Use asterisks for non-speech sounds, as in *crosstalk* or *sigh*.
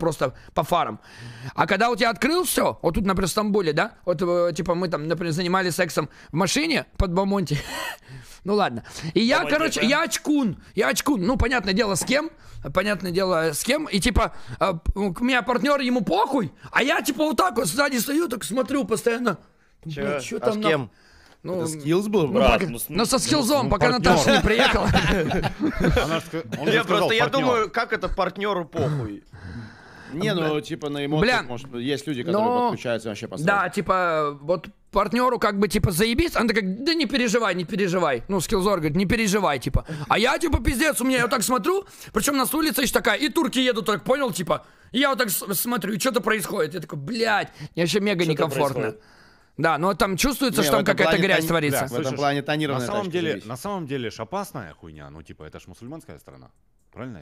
просто по фарам. А когда вот я открыл все, вот тут, например, в Стамбуле, да, вот э, типа мы там, например, занимались сексом в машине под Бамонти, *laughs* ну ладно. И я, Давай, короче, да? я очкун. Я очкун. Ну, понятное дело, с кем. Понятное дело, с кем. И типа, э, у меня партнер, ему похуй. А я типа вот так вот сзади стою, так смотрю постоянно. Че? Что а там с кем? На... Ну, это скиллз был, ну, брат. Пока, ну, ну, со ну, скиллзом, ну, пока партнер. Наташа не приехала. Я просто, я думаю, как это партнеру похуй. Не, ну типа на эмоциях, может, есть люди, которые подключаются вообще по Да, типа, вот партнеру как бы типа заебись, она такая, да не переживай, не переживай. Ну, скиллзор говорит, не переживай, типа. А я типа пиздец, у меня я вот так смотрю, причем нас улица еще такая, и турки едут, так понял, типа. я вот так смотрю, что-то происходит. Я такой, блядь, мне вообще мега некомфортно. Да, но там чувствуется, не, что там какая-то плане, грязь тони... творится. Да, в этом плане тонированная на самом деле, На самом деле ж опасная хуйня, ну типа это ж мусульманская страна, правильно?